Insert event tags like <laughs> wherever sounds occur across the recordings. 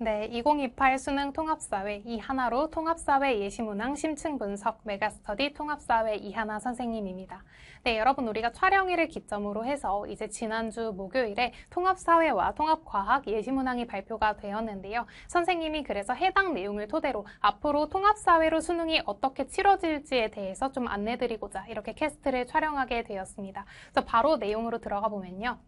네, 2028 수능 통합사회 이하나로 통합사회 예시문항 심층 분석 메가스터디 통합사회 이하나 선생님입니다. 네, 여러분 우리가 촬영일을 기점으로 해서 이제 지난주 목요일에 통합사회와 통합과학 예시문항이 발표가 되었는데요. 선생님이 그래서 해당 내용을 토대로 앞으로 통합사회로 수능이 어떻게 치러질지에 대해서 좀 안내드리고자 이렇게 캐스트를 촬영하게 되었습니다. 그래서 바로 내용으로 들어가 보면요.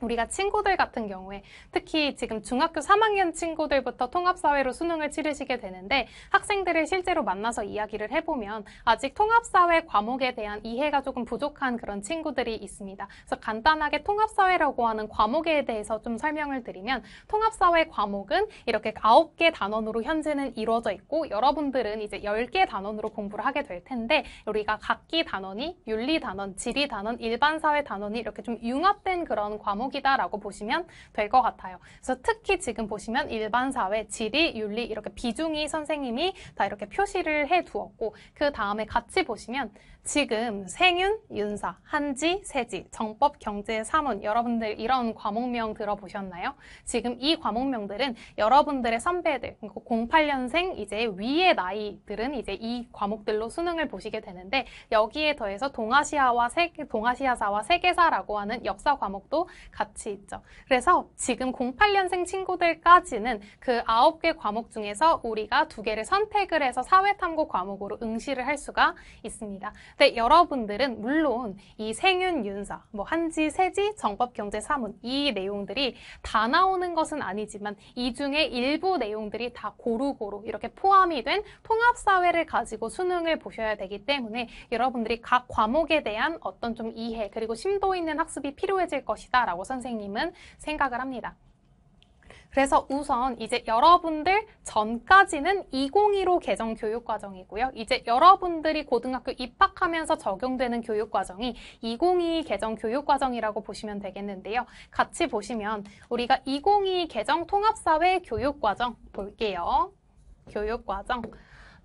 우리가 친구들 같은 경우에 특히 지금 중학교 3학년 친구들부터 통합사회로 수능을 치르시게 되는데 학생들을 실제로 만나서 이야기를 해보면 아직 통합사회 과목에 대한 이해가 조금 부족한 그런 친구들이 있습니다. 그래서 간단하게 통합사회라고 하는 과목에 대해서 좀 설명을 드리면 통합사회 과목은 이렇게 9개 단원으로 현재는 이루어져 있고 여러분들은 이제 10개 단원으로 공부를 하게 될 텐데 우리가 각기 단원이 윤리 단원, 지리 단원, 일반 사회 단원이 이렇게 좀 융합된 그런 과목 과목이다라고 보시면 될 것 같아요. 그래서 특히 지금 보시면 일반 사회, 지리, 윤리 이렇게 비중이 선생님이 다 이렇게 표시를 해 두었고 그 다음에 같이 보시면 지금 생윤, 윤사, 한지, 세지, 정법, 경제, 사문 여러분들 이런 과목명 들어보셨나요? 지금 이 과목명들은 여러분들의 선배들, 08년생 그러니까 이제 위의 나이들은 이제 이 과목들로 수능을 보시게 되는데 여기에 더해서 동아시아와 세, 동아시아사와 세계사라고 하는 역사 과목도 같이 있죠. 그래서 지금 08년생 친구들까지는 그 9개 과목 중에서 우리가 두 개를 선택을 해서 사회탐구 과목으로 응시를 할 수가 있습니다. 근데 네, 여러분들은 물론 이 생윤, 윤사, 뭐 한지, 세지, 정법, 경제, 사문 이 내용들이 다 나오는 것은 아니지만 이 중에 일부 내용들이 다 고루고루 이렇게 포함이 된 통합사회를 가지고 수능을 보셔야 되기 때문에 여러분들이 각 과목에 대한 어떤 좀 이해 그리고 심도 있는 학습이 필요해질 것이다 라고 선생님은 생각을 합니다. 그래서 우선 이제 여러분들 전까지는 2015 개정 교육과정이고요. 이제 여러분들이 고등학교 입학하면서 적용되는 교육과정이 2022 개정 교육과정이라고 보시면 되겠는데요. 같이 보시면 우리가 2022 개정 통합사회 교육과정 볼게요. 교육과정.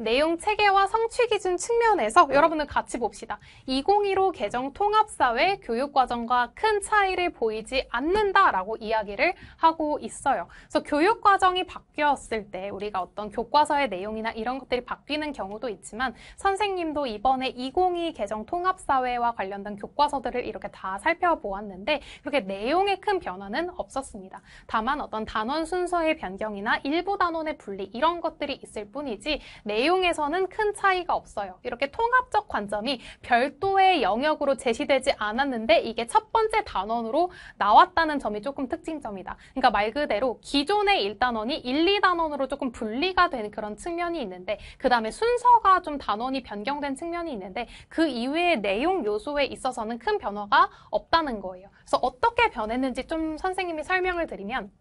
내용 체계와 성취 기준 측면에서 여러분들 같이 봅시다. 2015 개정 통합사회 교육과정과 큰 차이를 보이지 않는다라고 이야기를 하고 있어요. 그래서 교육과정이 바뀌었을 때 우리가 어떤 교과서의 내용이나 이런 것들이 바뀌는 경우도 있지만 선생님도 이번에 2022 개정 통합사회와 관련된 교과서들을 이렇게 다 살펴보았는데 그렇게 내용의 큰 변화는 없었습니다. 다만 어떤 단원 순서의 변경이나 일부 단원의 분리 이런 것들이 있을 뿐이지 내용 내용에서는 큰 차이가 없어요. 이렇게 통합적 관점이 별도의 영역으로 제시되지 않았는데 이게 첫 번째 단원으로 나왔다는 점이 조금 특징점이다. 그러니까 말 그대로 기존의 1단원이 1, 2단원으로 조금 분리가 된 그런 측면이 있는데 그 다음에 순서가 좀 단원이 변경된 측면이 있는데 그이후에 내용 요소에 있어서는 큰 변화가 없다는 거예요. 그래서 어떻게 변했는지 좀 선생님이 설명을 드리면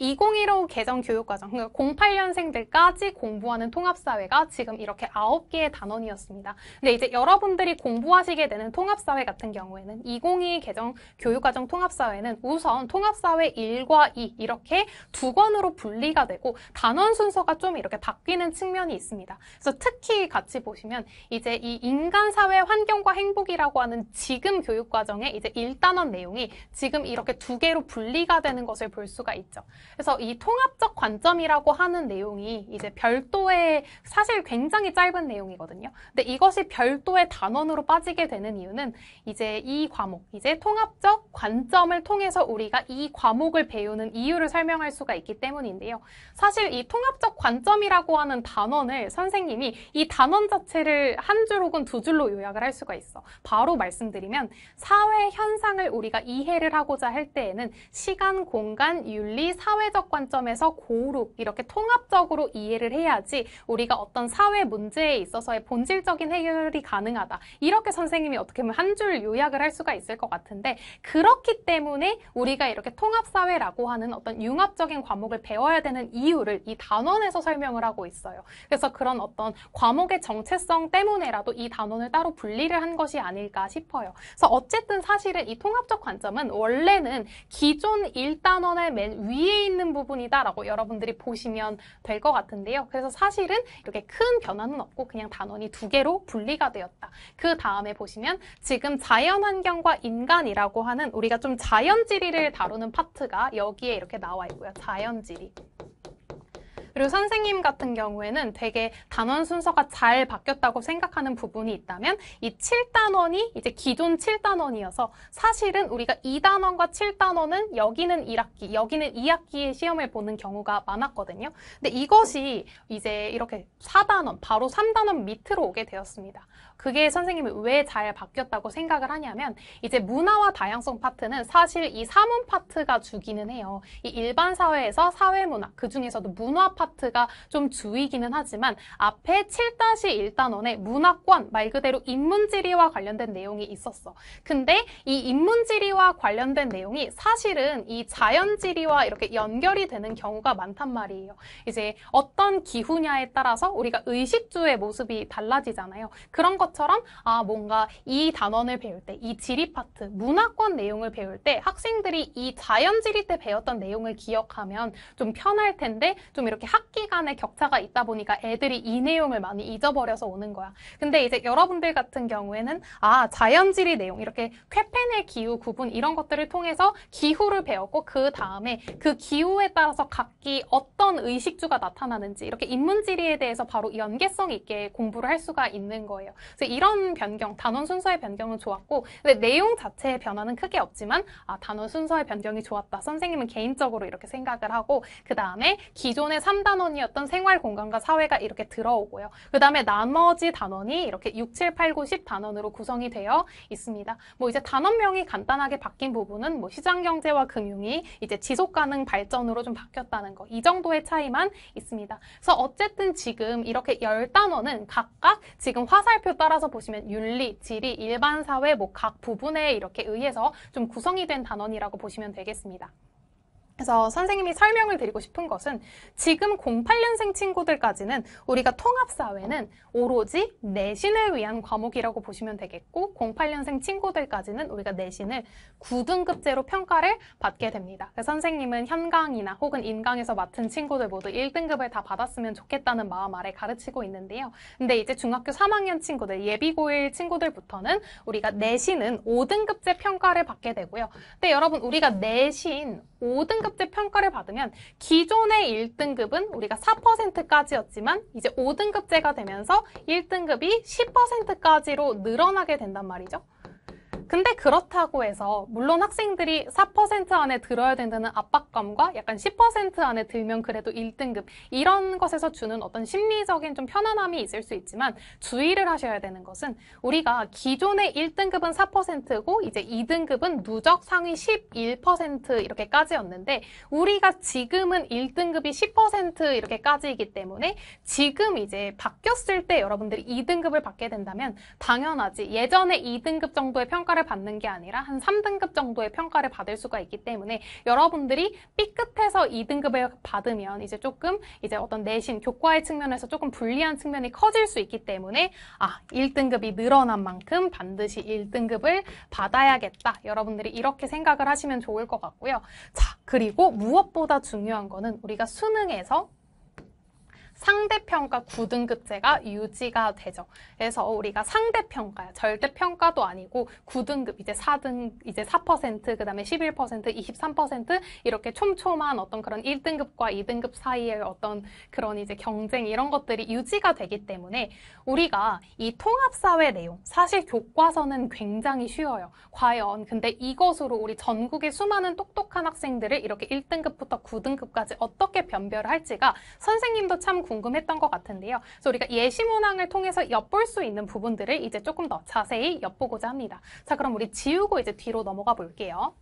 2015 개정 교육과정, 그러니까 08년생들까지 공부하는 통합사회가 지금 이렇게 9개의 단원이었습니다. 근데 이제 여러분들이 공부하시게 되는 통합사회 같은 경우에는 2022 개정 교육과정 통합사회는 우선 통합사회 1과 2 이렇게 두 권으로 분리가 되고 단원 순서가 좀 이렇게 바뀌는 측면이 있습니다. 그래서 특히 같이 보시면 이제 이 인간사회 환경과 행복이라고 하는 지금 교육과정의 이제 1단원 내용이 지금 이렇게 두 개로 분리가 되는 것을 볼 수가 있죠. 그래서 이 통합적 관점이라고 하는 내용이 이제 별도의 사실 굉장히 짧은 내용이거든요. 근데 이것이 별도의 단원으로 빠지게 되는 이유는 이제 이 과목, 이제 통합적 관점을 통해서 우리가 이 과목을 배우는 이유를 설명할 수가 있기 때문인데요. 사실 이 통합적 관점이라고 하는 단원을 선생님이 이 단원 자체를 한 줄 혹은 두 줄로 요약을 할 수가 있어. 바로 말씀드리면 사회 현상을 우리가 이해를 하고자 할 때에는 시간, 공간, 윤리, 사회 사회적 관점에서 고루 이렇게 통합적으로 이해를 해야지 우리가 어떤 사회 문제에 있어서의 본질적인 해결이 가능하다. 이렇게 선생님이 어떻게 보면 한 줄 요약을 할 수가 있을 것 같은데 그렇기 때문에 우리가 이렇게 통합사회라고 하는 어떤 융합적인 과목을 배워야 되는 이유를 이 단원에서 설명을 하고 있어요. 그래서 그런 어떤 과목의 정체성 때문에라도 이 단원을 따로 분리를 한 것이 아닐까 싶어요. 그래서 어쨌든 사실은 이 통합적 관점은 원래는 기존 1단원의 맨 위에 있는 부분이다라고 여러분들이 보시면 될 것 같은데요. 그래서 사실은 이렇게 큰 변화는 없고 그냥 단원이 두 개로 분리가 되었다. 그 다음에 보시면 지금 자연환경과 인간이라고 하는 우리가 좀 자연지리를 다루는 파트가 여기에 이렇게 나와 있고요. 자연지리. 그리고 선생님 같은 경우에는 되게 단원 순서가 잘 바뀌었다고 생각하는 부분이 있다면 이 7단원이 이제 기존 7단원이어서 사실은 우리가 2단원과 7단원은 여기는 1학기, 여기는 2학기에 시험을 보는 경우가 많았거든요. 근데 이것이 이제 이렇게 4단원, 바로 3단원 밑으로 오게 되었습니다. 그게 선생님이 왜 잘 바뀌었다고 생각을 하냐면 이제 문화와 다양성 파트는 사실 이 사문 파트가 주기는 해요. 이 일반 사회에서 사회문화, 그중에서도 문화 파트 파트가 좀주이기는 하지만 앞에 7-1단원에 문화권 말 그대로 인문지리와 관련된 내용이 있었어. 근데 이 인문지리와 관련된 내용이 사실은 이 자연지리와 이렇게 연결이 되는 경우가 많단 말이에요. 이제 어떤 기후냐에 따라서 우리가 의식주의 모습이 달라지잖아요. 그런 것처럼 아 뭔가 이 단원을 배울 때 이 지리 파트, 문화권 내용을 배울 때 학생들이 이 자연지리 때 배웠던 내용을 기억하면 좀 편할 텐데 좀 이렇게 학기간의 격차가 있다 보니까 애들이 이 내용을 많이 잊어버려서 오는 거야. 근데 이제 여러분들 같은 경우에는 아 자연지리 내용 이렇게 쾌펜의 기후 구분 이런 것들을 통해서 기후를 배웠고 그 다음에 그 기후에 따라서 각기 어떤 의식주가 나타나는지 이렇게 인문지리에 대해서 바로 연계성 있게 공부를 할 수가 있는 거예요. 그래서 이런 변경 단원 순서의 변경은 좋았고 근데 내용 자체의 변화는 크게 없지만 아 단원 순서의 변경이 좋았다. 선생님은 개인적으로 이렇게 생각을 하고 그 다음에 기존의 3 3단원이었던 생활 공간과 사회가 이렇게 들어오고요. 그 다음에 나머지 단원이 이렇게 6, 7, 8, 9, 10 단원으로 구성이 되어 있습니다. 뭐 이제 단원명이 간단하게 바뀐 부분은 뭐 시장경제와 금융이 이제 지속가능 발전으로 좀 바뀌었다는 거. 이 정도의 차이만 있습니다. 그래서 어쨌든 지금 이렇게 10단원은 각각 지금 화살표 따라서 보시면 윤리, 지리, 일반사회 뭐 각 부분에 이렇게 의해서 좀 구성이 된 단원이라고 보시면 되겠습니다. 그래서 선생님이 설명을 드리고 싶은 것은 지금 08년생 친구들까지는 우리가 통합사회는 오로지 내신을 위한 과목이라고 보시면 되겠고 08년생 친구들까지는 우리가 내신을 9등급제로 평가를 받게 됩니다. 그래서 선생님은 현강이나 혹은 인강에서 맡은 친구들 모두 1등급을 다 받았으면 좋겠다는 마음 아래 가르치고 있는데요. 근데 이제 중학교 3학년 친구들, 예비고1 친구들부터는 우리가 내신은 5등급제 평가를 받게 되고요. 근데 여러분 우리가 내신 5등급 등급제 평가를 받으면 기존의 1등급은 우리가 4%까지였지만 이제 5등급제가 되면서 1등급이 10%까지로 늘어나게 된단 말이죠. 근데 그렇다고 해서 물론 학생들이 4% 안에 들어야 된다는 압박감과 약간 10% 안에 들면 그래도 1등급 이런 것에서 주는 어떤 심리적인 좀 편안함이 있을 수 있지만 주의를 하셔야 되는 것은 우리가 기존의 1등급은 4%고 이제 2등급은 누적 상위 11% 이렇게까지였는데 우리가 지금은 1등급이 10% 이렇게까지이기 때문에 지금 이제 바뀌었을 때 여러분들이 2등급을 받게 된다면 당연하지 예전에 2등급 정도의 평가를 평가를 받는 게 아니라 한 3등급 정도의 평가를 받을 수가 있기 때문에 여러분들이 B급에서 2등급을 받으면 이제 조금 이제 어떤 내신 교과의 측면에서 조금 불리한 측면이 커질 수 있기 때문에 아 1등급이 늘어난 만큼 반드시 1등급을 받아야겠다. 여러분들이 이렇게 생각을 하시면 좋을 것 같고요. 자 그리고 무엇보다 중요한 거는 우리가 수능에서 상대평가 9등급제가 유지가 되죠. 그래서 우리가 상대평가, 절대평가도 아니고 9등급, 이제 4등, 이제 4%, 그 다음에 11%, 23% 이렇게 촘촘한 어떤 그런 1등급과 2등급 사이의 어떤 그런 이제 경쟁 이런 것들이 유지가 되기 때문에 우리가 이 통합사회 내용, 사실 교과서는 굉장히 쉬워요. 과연 근데 이것으로 우리 전국의 수많은 똑똑한 학생들을 이렇게 1등급부터 9등급까지 어떻게 변별할지가 선생님도 참 궁금했던 것 같은데요. 그래서 우리가 예시 문항을 통해서 엿볼 수 있는 부분들을 이제 조금 더 자세히 엿보고자 합니다. 자, 그럼 우리 지우고 이제 뒤로 넘어가 볼게요.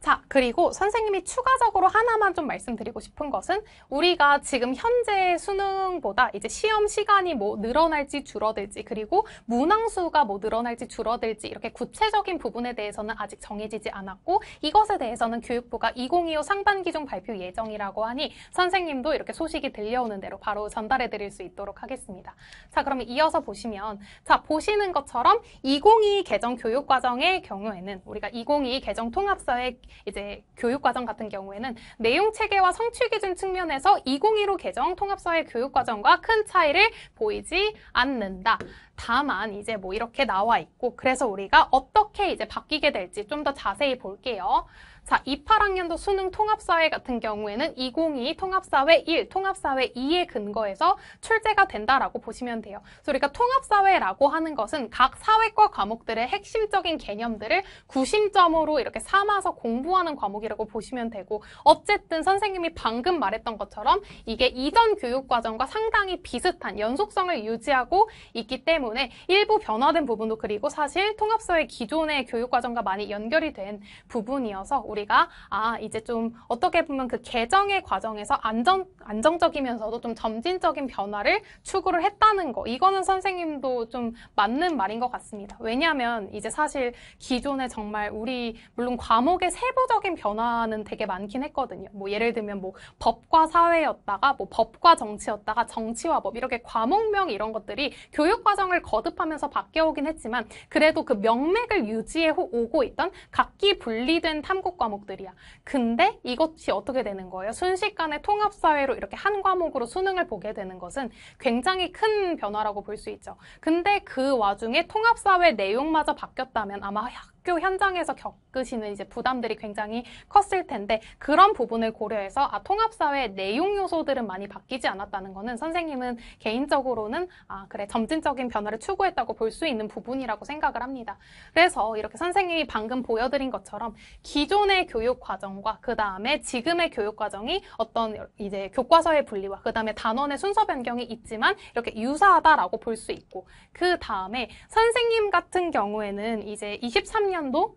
자, 그리고 선생님이 추가적으로 하나만 좀 말씀드리고 싶은 것은 우리가 지금 현재 수능보다 이제 시험 시간이 뭐 늘어날지 줄어들지 그리고 문항수가 뭐 늘어날지 줄어들지 이렇게 구체적인 부분에 대해서는 아직 정해지지 않았고 이것에 대해서는 교육부가 2025 상반기중 발표 예정이라고 하니 선생님도 이렇게 소식이 들려오는 대로 바로 전달해 드릴 수 있도록 하겠습니다. 자, 그러면 이어서 보시면 자, 보시는 것처럼 2022 개정 교육 과정의 경우에는 우리가 2022 개정 통합서의 이제 교육과정 같은 경우에는 내용 체계와 성취 기준 측면에서 2015 개정 통합사회 교육과정과 큰 차이를 보이지 않는다. 다만 이제 뭐 이렇게 나와 있고 그래서 우리가 어떻게 이제 바뀌게 될지 좀 더 자세히 볼게요. 자, 2, 8학년도 수능 통합사회 같은 경우에는 2 0 2 통합사회 1, 통합사회 2에 근거해서 출제가 된다라고 보시면 돼요. 그래서 우리가 통합사회라고 하는 것은 각 사회과 과목들의 핵심적인 개념들을 구심점으로 이렇게 삼아서 공부하는 과목이라고 보시면 되고 어쨌든 선생님이 방금 말했던 것처럼 이게 이전 교육과정과 상당히 비슷한 연속성을 유지하고 있기 때문에 일부 변화된 부분도 그리고 사실 통합사회 기존의 교육과정과 많이 연결이 된 부분이어서 우리 우리가 아 이제 좀 어떻게 보면 그 개정의 과정에서 안정 안정적이면서도 좀 점진적인 변화를 추구를 했다는 거 이거는 선생님도 좀 맞는 말인 것 같습니다. 왜냐하면 이제 사실 기존에 정말 우리 물론 과목의 세부적인 변화는 되게 많긴 했거든요. 뭐 예를 들면 뭐 법과 사회였다가 뭐 법과 정치였다가 정치와 법 이렇게 과목명 이런 것들이 교육 과정을 거듭하면서 바뀌어오긴 했지만 그래도 그 명맥을 유지해 오고 있던 각기 분리된 탐구 과 과목들이야. 근데 이것이 어떻게 되는 거예요? 순식간에 통합사회로 이렇게 한 과목으로 수능을 보게 되는 것은 굉장히 큰 변화라고 볼 수 있죠. 근데 그 와중에 통합사회 내용마저 바뀌었다면 아마 학교 현장에서 겪으시는 이제 부담들이 굉장히 컸을 텐데 그런 부분을 고려해서 아, 통합사회 내용 요소들은 많이 바뀌지 않았다는 거는 선생님은 개인적으로는 아, 그래 점진적인 변화를 추구했다고 볼 수 있는 부분이라고 생각을 합니다. 그래서 이렇게 선생님이 방금 보여드린 것처럼 기존의 교육 과정과 그 다음에 지금의 교육 과정이 어떤 이제 교과서의 분리와 그 다음에 단원의 순서 변경이 있지만 이렇게 유사하다라고 볼 수 있고 그 다음에 선생님 같은 경우에는 이제 23 2023년도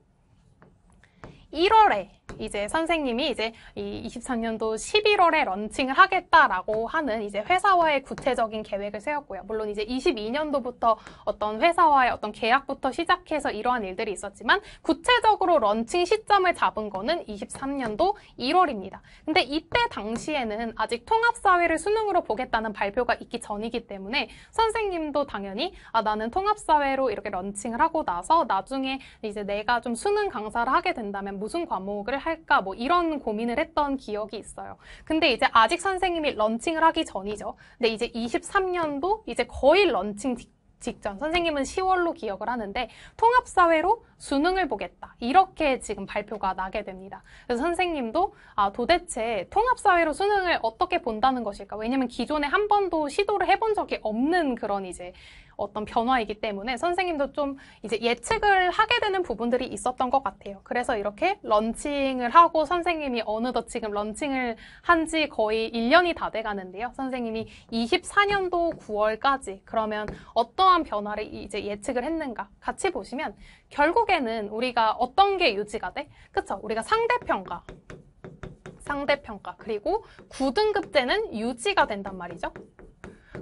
1월에 이제 선생님이 이제 이 23년도 11월에 런칭을 하겠다라고 하는 이제 회사와의 구체적인 계획을 세웠고요. 물론 이제 22년도부터 어떤 회사와의 어떤 계약부터 시작해서 이러한 일들이 있었지만 구체적으로 런칭 시점을 잡은 거는 23년도 1월입니다. 근데 이때 당시에는 아직 통합사회를 수능으로 보겠다는 발표가 있기 전이기 때문에 선생님도 당연히 아 나는 통합사회로 이렇게 런칭을 하고 나서 나중에 이제 내가 좀 수능 강사를 하게 된다면 무슨 과목을 할까 뭐 이런 고민을 했던 기억이 있어요. 근데 이제 아직 선생님이 런칭을 하기 전이죠. 근데 이제 23년도 이제 거의 런칭 직전 선생님은 10월로 기억을 하는데 통합사회로 수능을 보겠다 이렇게 지금 발표가 나게 됩니다. 그래서 선생님도 아 도대체 통합사회로 수능을 어떻게 본다는 것일까? 왜냐면 기존에 한 번도 시도를 해 본 적이 없는 그런 이제 어떤 변화이기 때문에 선생님도 좀 이제 예측을 하게 되는 부분들이 있었던 것 같아요. 그래서 이렇게 런칭을 하고 선생님이 어느덧 지금 런칭을 한 지 거의 1년이 다 돼 가는데요. 선생님이 24년도 9월까지 그러면 어떠한 변화를 이제 예측을 했는가 같이 보시면 결국에는 우리가 어떤 게 유지가 돼? 그쵸? 우리가 상대평가 상대평가 그리고 9등급제는 유지가 된단 말이죠.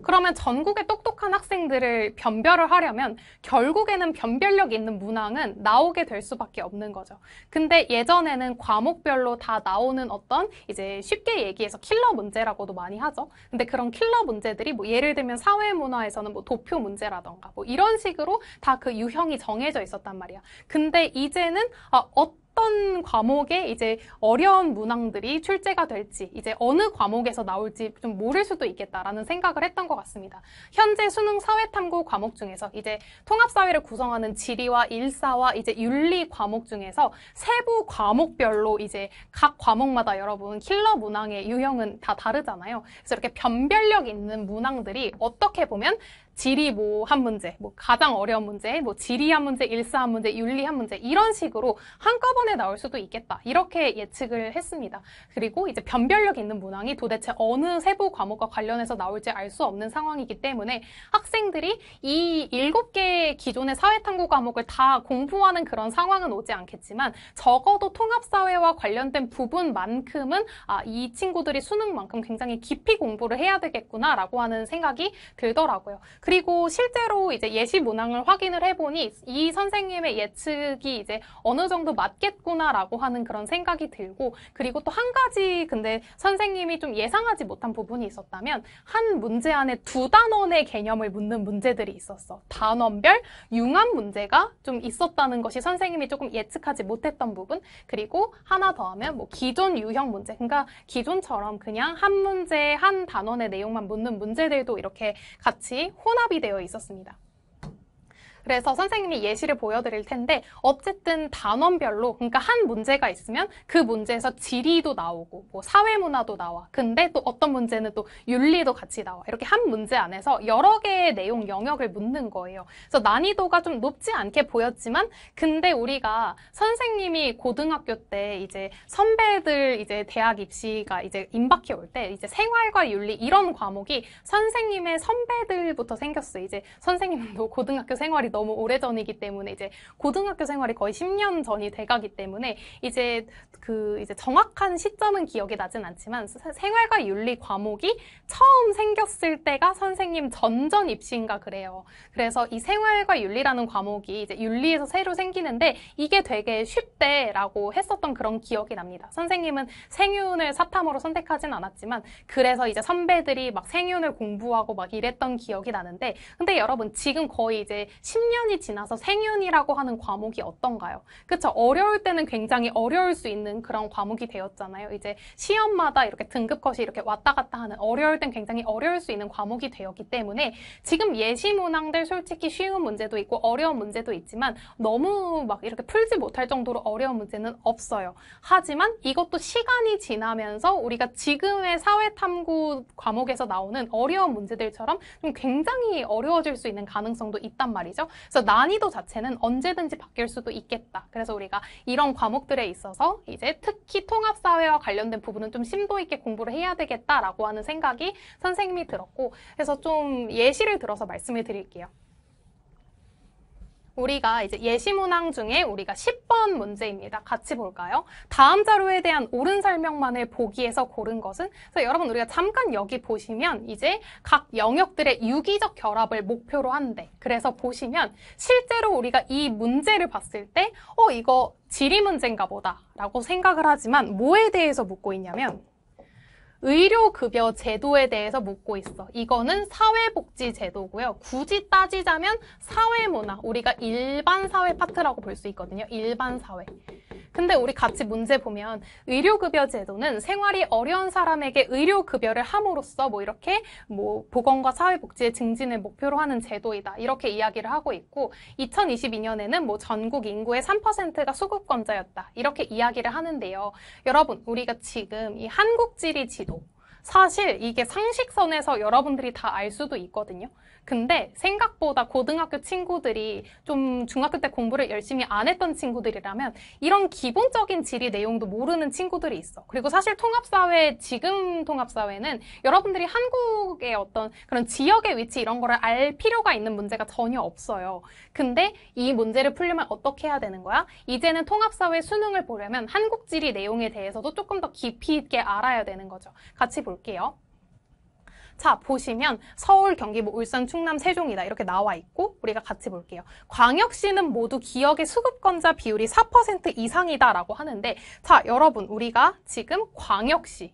그러면 전국의 똑똑한 학생들을 변별을 하려면 결국에는 변별력 있는 문항은 나오게 될 수밖에 없는 거죠. 근데 예전에는 과목별로 다 나오는 어떤 이제 쉽게 얘기해서 킬러 문제라고도 많이 하죠. 근데 그런 킬러 문제들이 뭐 예를 들면 사회문화에서는 뭐 도표 문제라던가 뭐 이런 식으로 다 그 유형이 정해져 있었단 말이야. 근데 이제는 아, 어, 어떤 어떤 과목에 이제 어려운 문항들이 출제가 될지 이제 어느 과목에서 나올지 좀 모를 수도 있겠다라는 생각을 했던 것 같습니다. 현재 수능 사회탐구 과목 중에서 이제 통합사회를 구성하는 지리와 일사와 이제 윤리 과목 중에서 세부 과목별로 이제 각 과목마다 여러분 킬러 문항의 유형은 다 다르잖아요. 그래서 이렇게 변별력 있는 문항들이 어떻게 보면 지리 뭐 한 문제, 뭐 가장 어려운 문제, 뭐 지리 한 문제, 일사 한 문제, 윤리 한 문제 이런 식으로 한꺼번에 나올 수도 있겠다. 이렇게 예측을 했습니다. 그리고 이제 변별력 있는 문항이 도대체 어느 세부 과목과 관련해서 나올지 알 수 없는 상황이기 때문에 학생들이 이 일곱 개의 기존의 사회탐구 과목을 다 공부하는 그런 상황은 오지 않겠지만 적어도 통합사회와 관련된 부분만큼은 아, 이 친구들이 수능만큼 굉장히 깊이 공부를 해야 되겠구나라고 하는 생각이 들더라고요. 그리고 실제로 이제 예시 문항을 확인을 해보니 이 선생님의 예측이 이제 어느 정도 맞겠구나라고 하는 그런 생각이 들고 그리고 또 한 가지 근데 선생님이 좀 예상하지 못한 부분이 있었다면 한 문제 안에 두 단원의 개념을 묻는 문제들이 있었어. 단원별 융합 문제가 좀 있었다는 것이 선생님이 조금 예측하지 못했던 부분 그리고 하나 더 하면 뭐 기존 유형 문제 그러니까 기존처럼 그냥 한 문제 한 단원의 내용만 묻는 문제들도 이렇게 같이 혼합 혼합이 되어 있었습니다. 그래서 선생님이 예시를 보여드릴 텐데 어쨌든 단원별로 그러니까 한 문제가 있으면 그 문제에서 지리도 나오고 뭐 사회문화도 나와 근데 또 어떤 문제는 또 윤리도 같이 나와 이렇게 한 문제 안에서 여러 개의 내용 영역을 묻는 거예요 그래서 난이도가 좀 높지 않게 보였지만 근데 우리가 선생님이 고등학교 때 이제 선배들 이제 대학 입시가 이제 임박해 올 때 이제 생활과 윤리 이런 과목이 선생님의 선배들부터 생겼어요 이제 선생님도 고등학교 생활이 너무 너무 오래전이기 때문에 이제 고등학교 생활이 거의 10년 전이 돼가기 때문에 이제 그 이제 정확한 시점은 기억이 나진 않지만 생활과 윤리 과목이 처음 생겼을 때가 선생님 전전 입시인가 그래요. 그래서 이 생활과 윤리라는 과목이 이제 윤리에서 새로 생기는데 이게 되게 쉽대라고 했었던 그런 기억이 납니다. 선생님은 생윤을 사탐으로 선택하진 않았지만 그래서 이제 선배들이 막 생윤을 공부하고 막 이랬던 기억이 나는데 근데 여러분 지금 거의 이제 10년이 지나서 생윤이라고 하는 과목이 어떤가요? 그쵸? 어려울 때는 굉장히 어려울 수 있는 그런 과목이 되었잖아요. 이제 시험마다 이렇게 등급컷이 이렇게 왔다 갔다 하는 어려울 땐 굉장히 어려울 수 있는 과목이 되었기 때문에 지금 예시 문항들 솔직히 쉬운 문제도 있고 어려운 문제도 있지만 너무 막 이렇게 풀지 못할 정도로 어려운 문제는 없어요. 하지만 이것도 시간이 지나면서 우리가 지금의 사회탐구 과목에서 나오는 어려운 문제들처럼 좀 굉장히 어려워질 수 있는 가능성도 있단 말이죠. 그래서 난이도 자체는 언제든지 바뀔 수도 있겠다. 그래서 우리가 이런 과목들에 있어서 이제 특히 통합사회와 관련된 부분은 좀 심도 있게 공부를 해야 되겠다라고 하는 생각이 선생님이 들었고 그래서 좀 예시를 들어서 말씀을 드릴게요. 우리가 이제 예시문항 중에 우리가 10번 문제입니다. 같이 볼까요? 다음 자료에 대한 옳은 설명만을 보기에서 고른 것은 그래서 여러분 우리가 잠깐 여기 보시면 이제 각 영역들의 유기적 결합을 목표로 한대. 그래서 보시면 실제로 우리가 이 문제를 봤을 때 어 이거 지리 문제인가 보다라고 생각을 하지만 뭐에 대해서 묻고 있냐면 의료급여 제도에 대해서 묻고 있어. 이거는 사회복지 제도고요. 굳이 따지자면 사회문화, 우리가 일반 사회 파트라고 볼 수 있거든요. 일반 사회. 근데 우리 같이 문제 보면 의료급여 제도는 생활이 어려운 사람에게 의료급여를 함으로써 뭐 이렇게 뭐 보건과 사회복지의 증진을 목표로 하는 제도이다. 이렇게 이야기를 하고 있고 2022년에는 뭐 전국 인구의 3%가 수급권자였다. 이렇게 이야기를 하는데요. 여러분, 우리가 지금 이 한국지리 지도 사실 이게 상식선에서 여러분들이 다 알 수도 있거든요. 근데 생각보다 고등학교 친구들이 좀 중학교 때 공부를 열심히 안 했던 친구들이라면 이런 기본적인 지리 내용도 모르는 친구들이 있어. 그리고 사실 통합사회, 지금 통합사회는 여러분들이 한국의 어떤 그런 지역의 위치 이런 거를 알 필요가 있는 문제가 전혀 없어요. 근데 이 문제를 풀려면 어떻게 해야 되는 거야? 이제는 통합사회 수능을 보려면 한국 지리 내용에 대해서도 조금 더 깊이 있게 알아야 되는 거죠. 같이 볼게요. 자, 보시면 서울, 경기, 뭐 울산, 충남, 세종이다 이렇게 나와 있고 우리가 같이 볼게요. 광역시는 모두 기역의 수급권자 비율이 4% 이상이다라고 하는데 자, 여러분 우리가 지금 광역시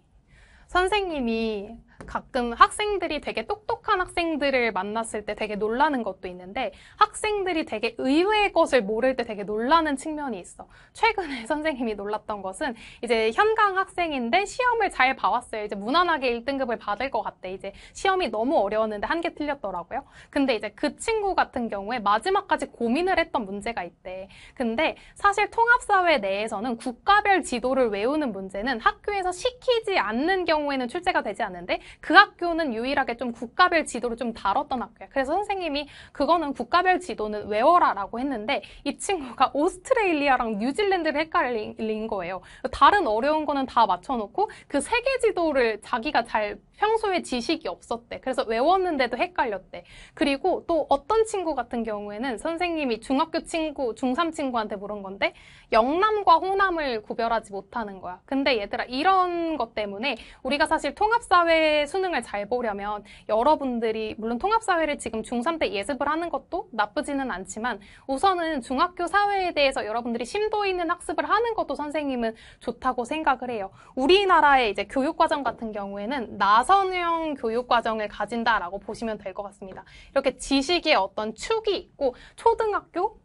선생님이 가끔 학생들이 되게 똑똑한 학생들을 만났을 때 되게 놀라는 것도 있는데 학생들이 되게 의외의 것을 모를 때 되게 놀라는 측면이 있어. 최근에 <laughs> 선생님이 놀랐던 것은 이제 현강 학생인데 시험을 잘 봐왔어요. 이제 무난하게 1등급을 받을 것 같대. 이제 시험이 너무 어려웠는데 한 개 틀렸더라고요. 근데 이제 그 친구 같은 경우에 마지막까지 고민을 했던 문제가 있대. 근데 사실 통합사회 내에서는 국가별 지도를 외우는 문제는 학교에서 시키지 않는 경우에는 출제가 되지 않는데 그 학교는 유일하게 좀 국가별 지도를 좀 다뤘던 학교야. 그래서 선생님이 그거는 국가별 지도는 외워라라고 했는데 이 친구가 오스트레일리아랑 뉴질랜드를 헷갈린 거예요. 다른 어려운 거는 다 맞춰놓고 그 세계 지도를 자기가 잘 평소에 지식이 없었대. 그래서 외웠는데도 헷갈렸대. 그리고 또 어떤 친구 같은 경우에는 선생님이 중학교 친구, 중3 친구한테 물은 건데 영남과 호남을 구별하지 못하는 거야. 근데 얘들아 이런 것 때문에 우리가 사실 통합사회 수능을 잘 보려면 여러분들이 물론 통합사회를 지금 중3 때 예습을 하는 것도 나쁘지는 않지만 우선은 중학교 사회에 대해서 여러분들이 심도 있는 학습을 하는 것도 선생님은 좋다고 생각을 해요. 우리나라의 이제 교육과정 같은 경우에는 나선형 교육과정을 가진다라고 보시면 될 것 같습니다. 이렇게 지식의 어떤 축이 있고 초등학교,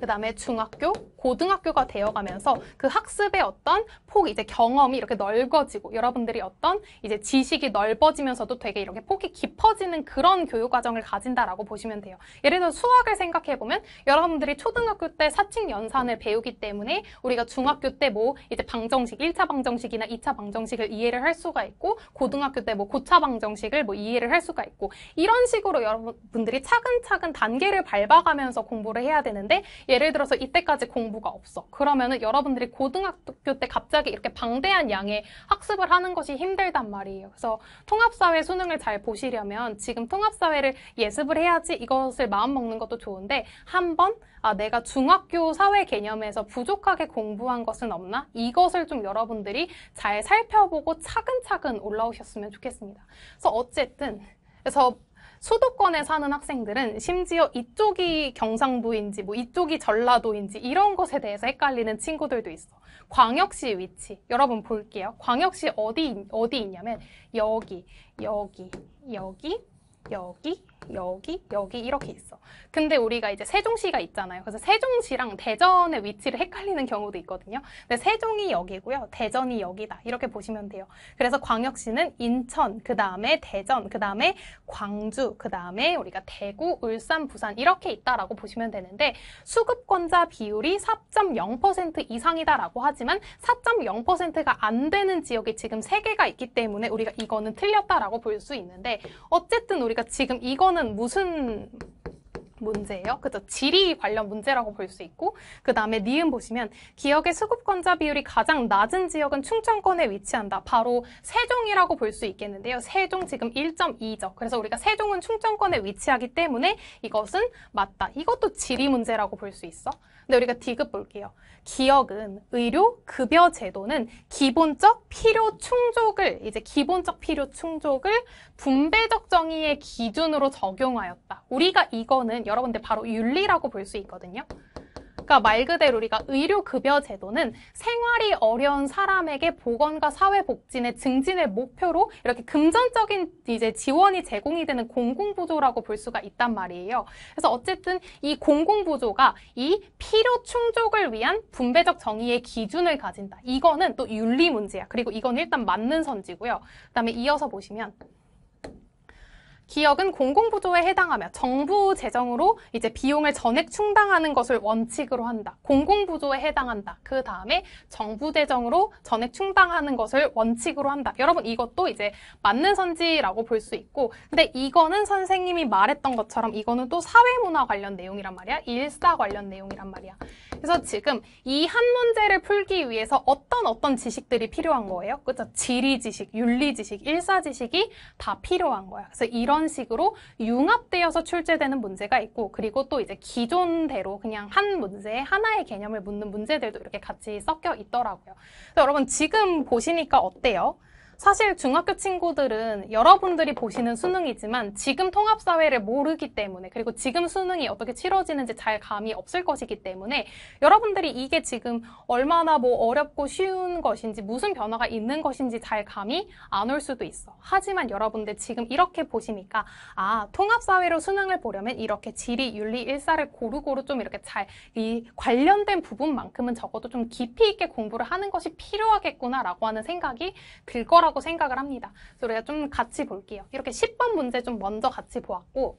그 다음에 중학교, 고등학교가 되어가면서 그 학습의 어떤 폭 이제 경험이 이렇게 넓어지고 여러분들이 어떤 이제 지식이 넓어지면서도 되게 이렇게 폭이 깊어지는 그런 교육 과정을 가진다라고 보시면 돼요. 예를 들어 수학을 생각해 보면 여러분들이 초등학교 때 사칙 연산을 배우기 때문에 우리가 중학교 때 뭐 이제 방정식 1차 방정식이나 2차 방정식을 이해를 할 수가 있고 고등학교 때 뭐 고차 방정식을 뭐 이해를 할 수가 있고 이런 식으로 여러분들이 차근차근 단계를 밟아가면서 공부를 해야 되는데 예를 들어서 이때까지 공부 정보가 없어. 그러면은 여러분들이 고등학교 때 갑자기 이렇게 방대한 양의 학습을 하는 것이 힘들단 말이에요. 그래서 통합사회 수능을 잘 보시려면 지금 통합사회를 예습을 해야지 이것을 마음먹는 것도 좋은데 한번 아, 내가 중학교 사회 개념에서 부족하게 공부한 것은 없나? 이것을 좀 여러분들이 잘 살펴보고 차근차근 올라오셨으면 좋겠습니다. 그래서 어쨌든 그래서 수도권에 사는 학생들은 심지어 이쪽이 경상도인지 뭐 이쪽이 전라도인지 이런 것에 대해서 헷갈리는 친구들도 있어. 광역시 위치 여러분 볼게요. 광역시 어디 어디 있냐면 여기 여기 여기 여기 여기, 여기 이렇게 있어. 근데 우리가 이제 세종시가 있잖아요. 그래서 세종시랑 대전의 위치를 헷갈리는 경우도 있거든요. 근데 세종이 여기고요. 대전이 여기다. 이렇게 보시면 돼요. 그래서 광역시는 인천, 그 다음에 대전, 그 다음에 광주, 그 다음에 우리가 대구, 울산, 부산 이렇게 있다라고 보시면 되는데 수급권자 비율이 4.0% 이상이다라고 하지만 4.0%가 안 되는 지역이 지금 3개가 있기 때문에 우리가 이거는 틀렸다라고 볼 수 있는데 어쨌든 우리가 지금 이거 이거는 무슨 문제예요. 그죠? 지리 관련 문제라고 볼 수 있고 그 다음에 니은 보시면 기역의 수급권자 비율이 가장 낮은 지역은 충청권에 위치한다. 바로 세종이라고 볼 수 있겠는데요. 세종 지금 1.2죠. 그래서 우리가 세종은 충청권에 위치하기 때문에 이것은 맞다. 이것도 지리 문제라고 볼 수 있어. 근데 우리가 디귿 볼게요. 기역은 의료 급여 제도는 기본적 필요 충족을 이제 기본적 필요 충족을 분배적 정의의 기준으로 적용하였다. 우리가 이거는 여러분들 바로 윤리라고 볼 수 있거든요. 그러니까 말 그대로 우리가 의료급여 제도는 생활이 어려운 사람에게 보건과 사회복진의 증진의 목표로 이렇게 금전적인 이제 지원이 제공이 되는 공공부조라고볼 수가 있단 말이에요. 그래서 어쨌든 이공공부조가이 필요 충족을 위한 분배적 정의의 기준을 가진다. 이거는 또 윤리 문제야. 그리고 이건 일단 맞는 선지고요. 그 다음에 이어서 보시면 기업은 공공부조에 해당하며 정부 재정으로 이제 비용을 전액 충당하는 것을 원칙으로 한다. 공공부조에 해당한다. 그 다음에 정부 재정으로 전액 충당하는 것을 원칙으로 한다. 여러분 이것도 이제 맞는 선지라고 볼 수 있고 근데 이거는 선생님이 말했던 것처럼 이거는 또 사회문화 관련 내용이란 말이야. 일사 관련 내용이란 말이야. 그래서 지금 이 한 문제를 풀기 위해서 어떤 어떤 지식들이 필요한 거예요? 그죠? 지리 지식, 윤리 지식, 일사 지식이 다 필요한 거야. 그래서 이런 이런 식으로 융합되어서 출제되는 문제가 있고 그리고 또 이제 기존대로 그냥 한 문제에 하나의 개념을 묻는 문제들도 이렇게 같이 섞여 있더라고요. 그래서 여러분 지금 보시니까 어때요? 사실 중학교 친구들은 여러분들이 보시는 수능이지만 지금 통합사회를 모르기 때문에 그리고 지금 수능이 어떻게 치러지는지 잘 감이 없을 것이기 때문에 여러분들이 이게 지금 얼마나 뭐 어렵고 쉬운 것인지 무슨 변화가 있는 것인지 잘 감이 안 올 수도 있어. 하지만 여러분들 지금 이렇게 보시니까 아 통합사회로 수능을 보려면 이렇게 지리, 윤리, 일사를 고루고루 좀 이렇게 잘 이 관련된 부분만큼은 적어도 좀 깊이 있게 공부를 하는 것이 필요하겠구나라고 하는 생각이 들 거라고 거라고 생각을 합니다. 그래서 우리가 좀 같이 볼게요. 이렇게 10번 문제 좀 먼저 같이 보았고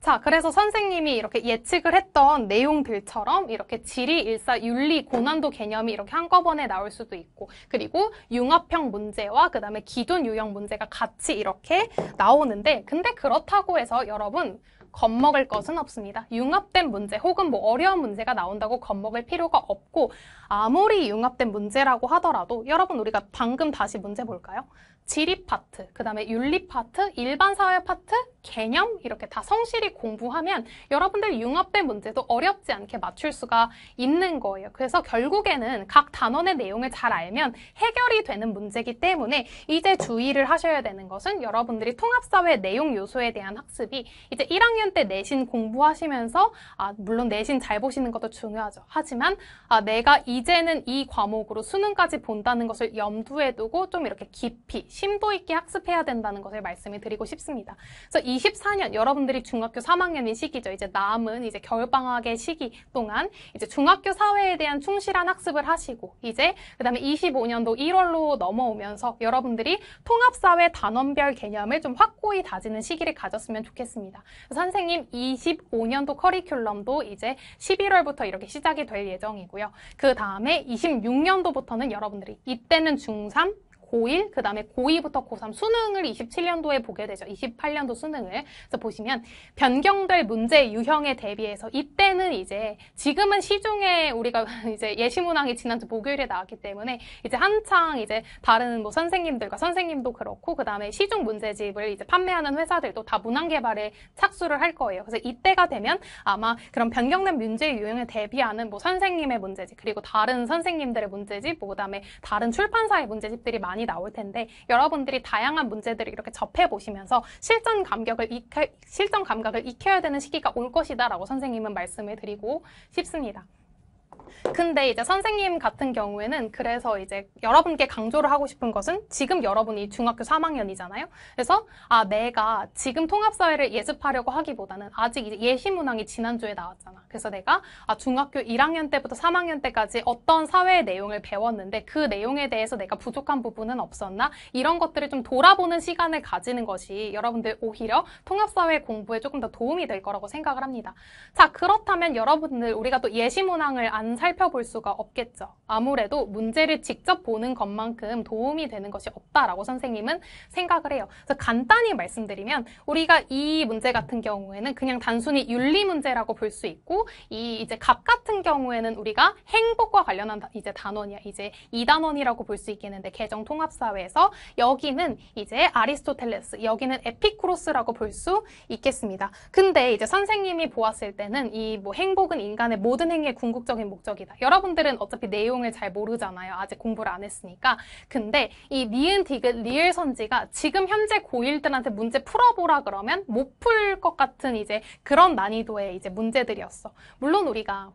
자, 그래서 선생님이 이렇게 예측을 했던 내용들처럼 이렇게 지리, 일사, 윤리, 고난도 개념이 이렇게 한꺼번에 나올 수도 있고 그리고 융합형 문제와 그 다음에 기존 유형 문제가 같이 이렇게 나오는데 근데 그렇다고 해서 여러분 겁먹을 것은 없습니다. 융합된 문제 혹은 뭐 어려운 문제가 나온다고 겁먹을 필요가 없고 아무리 융합된 문제라고 하더라도 여러분 우리가 방금 다시 문제 볼까요? 지리 파트, 그 다음에 윤리 파트, 일반 사회 파트, 개념 이렇게 다 성실히 공부하면 여러분들 융합된 문제도 어렵지 않게 맞출 수가 있는 거예요. 그래서 결국에는 각 단원의 내용을 잘 알면 해결이 되는 문제이기 때문에 이제 주의를 하셔야 되는 것은 여러분들이 통합사회 내용 요소에 대한 학습이 이제 1학년 때 내신 공부하시면서 아, 물론 내신 잘 보시는 것도 중요하죠. 하지만 아, 내가 이제는 이 과목으로 수능까지 본다는 것을 염두에 두고 좀 이렇게 깊이 심도 있게 학습해야 된다는 것을 말씀을 드리고 싶습니다. 그래서 이 2024년 여러분들이 중학교 3학년인 시기죠. 이제 남은 이제 겨울방학의 시기 동안 이제 중학교 사회에 대한 충실한 학습을 하시고 이제 그 다음에 25년도 1월로 넘어오면서 여러분들이 통합사회 단원별 개념을 좀 확고히 다지는 시기를 가졌으면 좋겠습니다. 선생님 25년도 커리큘럼도 이제 11월부터 이렇게 시작이 될 예정이고요. 그 다음에 26년도부터는 여러분들이 이때는 중3, 고1, 그 다음에 고2부터 고3 수능을 27년도에 보게 되죠. 28년도 수능을. 그래서 보시면 변경될 문제 유형에 대비해서 이때는 이제 지금은 시중에 우리가 <laughs> 이제 예시문항이 지난주 목요일에 나왔기 때문에 이제 한창 이제 다른 뭐 선생님들과 선생님도 그렇고 그 다음에 시중 문제집을 이제 판매하는 회사들도 다 문항 개발에 착수를 할 거예요. 그래서 이때가 되면 아마 그런 변경된 문제 유형에 대비하는 뭐 선생님의 문제집 그리고 다른 선생님들의 문제집 뭐 그다음에 다른 출판사의 문제집들이 많이 많이 나올 텐데 여러분들이 다양한 문제들을 이렇게 접해 보시면서 실전 감각을 익혀, 실전 감각을 익혀야 되는 시기가 올 것이다라고 선생님은 말씀을 드리고 싶습니다. 근데 이제 선생님 같은 경우에는 그래서 이제 여러분께 강조를 하고 싶은 것은 지금 여러분이 중학교 3학년이잖아요. 그래서 아 내가 지금 통합사회를 예습하려고 하기보다는 아직 이제 예시문항이 지난주에 나왔잖아. 그래서 내가 아 중학교 1학년 때부터 3학년 때까지 어떤 사회의 내용을 배웠는데 그 내용에 대해서 내가 부족한 부분은 없었나 이런 것들을 좀 돌아보는 시간을 가지는 것이 여러분들 오히려 통합사회 공부에 조금 더 도움이 될 거라고 생각을 합니다. 자 그렇다면 여러분들 우리가 또 예시문항을 안 살펴볼 수가 없겠죠. 아무래도 문제를 직접 보는 것만큼 도움이 되는 것이 없다라고 선생님은 생각을 해요. 그래서 간단히 말씀드리면 우리가 이 문제 같은 경우에는 그냥 단순히 윤리 문제라고 볼 수 있고 이 이제 값 같은 경우에는 우리가 행복과 관련한 이제 단원이야 이제 이단원이라고 볼 수 있겠는데 개정 통합사회에서 여기는 이제 아리스토텔레스 여기는 에피쿠로스라고 볼 수 있겠습니다. 근데 이제 선생님이 보았을 때는 이 뭐 행복은 인간의 모든 행위의 궁극적인 목적 목적이다. 여러분들은 어차피 내용을 잘 모르잖아요. 아직 공부를 안 했으니까. 근데 이 니은, 디귿, 리을 선지가 지금 현재 고1들한테 문제 풀어보라 그러면 못 풀 것 같은 이제 그런 난이도의 이제 문제들이었어. 물론 우리가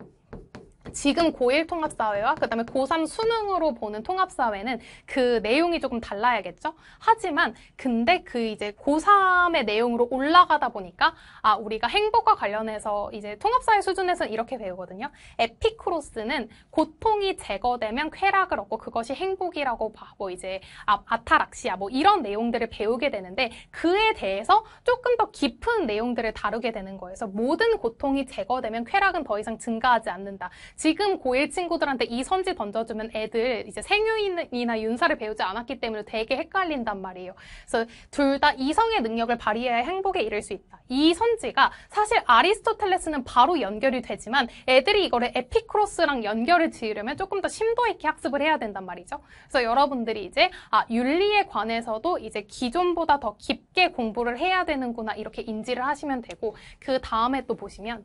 지금 고1 통합사회와 그 다음에 고3 수능으로 보는 통합사회는 그 내용이 조금 달라야겠죠? 하지만 근데 그 이제 고3의 내용으로 올라가다 보니까 아, 우리가 행복과 관련해서 이제 통합사회 수준에서는 이렇게 배우거든요. 에피크로스는 고통이 제거되면 쾌락을 얻고 그것이 행복이라고 봐. 뭐 이제 아, 아타락시아 뭐 이런 내용들을 배우게 되는데 그에 대해서 조금 더 깊은 내용들을 다루게 되는 거예요. 그래서 모든 고통이 제거되면 쾌락은 더 이상 증가하지 않는다. 지금 고1 친구들한테 이 선지 던져주면 애들 이제 생유인이나 윤사를 배우지 않았기 때문에 되게 헷갈린단 말이에요. 그래서 둘 다 이성의 능력을 발휘해야 행복에 이를 수 있다. 이 선지가 사실 아리스토텔레스는 바로 연결이 되지만 애들이 이거를 에피크로스랑 연결을 지으려면 조금 더 심도 있게 학습을 해야 된단 말이죠. 그래서 여러분들이 이제 아 윤리에 관해서도 이제 기존보다 더 깊게 공부를 해야 되는구나 이렇게 인지를 하시면 되고 그 다음에 또 보시면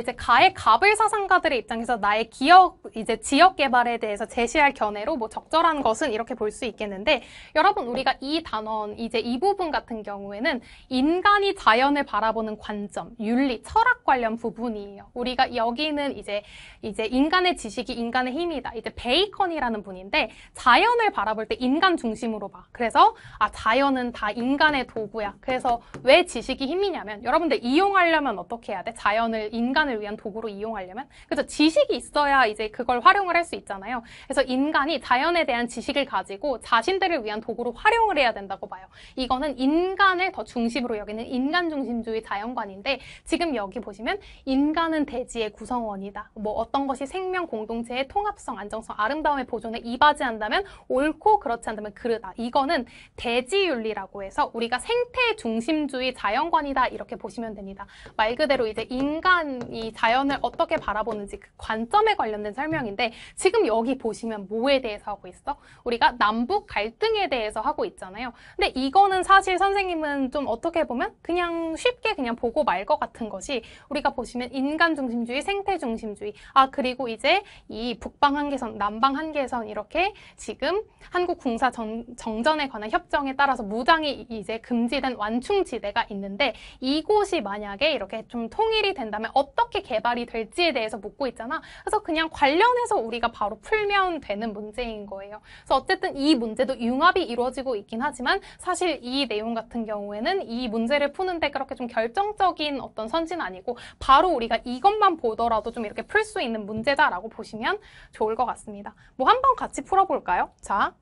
이제 가해 갑을 사상가들의 입장에서 나의 기억 이제 지역 개발에 대해서 제시할 견해로 뭐 적절한 것은 이렇게 볼 수 있겠는데 여러분 우리가 이 단원 이제 이 부분 같은 경우에는 인간이 자연을 바라보는 관점, 윤리, 철학 관련 부분이에요. 우리가 여기는 이제 이제 인간의 지식이 인간의 힘이다. 이제 베이컨이라는 분인데 자연을 바라볼 때 인간 중심으로 봐. 그래서 아 자연은 다 인간의 도구야. 그래서 왜 지식이 힘이냐면 여러분들 이용하려면 어떻게 해야 돼? 자연을 인간 인간을 위한 도구로 이용하려면 그죠 지식이 있어야 이제 그걸 활용을 할 수 있잖아요. 그래서 인간이 자연에 대한 지식을 가지고 자신들을 위한 도구로 활용을 해야 된다고 봐요. 이거는 인간을 더 중심으로 여기는 인간 중심주의 자연관인데 지금 여기 보시면 인간은 대지의 구성원이다. 뭐 어떤 것이 생명 공동체의 통합성, 안정성, 아름다움의 보존에 이바지한다면 옳고 그렇지 않다면 그르다. 이거는 대지윤리라고 해서 우리가 생태 중심주의 자연관이다 이렇게 보시면 됩니다. 말 그대로 이제 인간이 이 자연을 어떻게 바라보는지 그 관점에 관련된 설명인데 지금 여기 보시면 뭐에 대해서 하고 있어? 우리가 남북 갈등에 대해서 하고 있잖아요. 근데 이거는 사실 선생님은 좀 어떻게 보면 그냥 쉽게 그냥 보고 말 것 같은 것이 우리가 보시면 인간 중심주의, 생태 중심주의. 아, 그리고 이제 이 북방 한계선, 남방 한계선 이렇게 지금 한국 군사 정, 정전에 관한 협정에 따라서 무장이 이제 금지된 완충지대가 있는데 이곳이 만약에 이렇게 좀 통일이 된다면 어떻게 어떻게 개발이 될지에 대해서 묻고 있잖아. 그래서 그냥 관련해서 우리가 바로 풀면 되는 문제인 거예요. 그래서 어쨌든 이 문제도 융합이 이루어지고 있긴 하지만 사실 이 내용 같은 경우에는 이 문제를 푸는데 그렇게 좀 결정적인 어떤 선진 아니고 바로 우리가 이것만 보더라도 좀 이렇게 풀 수 있는 문제다라고 보시면 좋을 것 같습니다. 뭐 한번 같이 풀어볼까요? 자,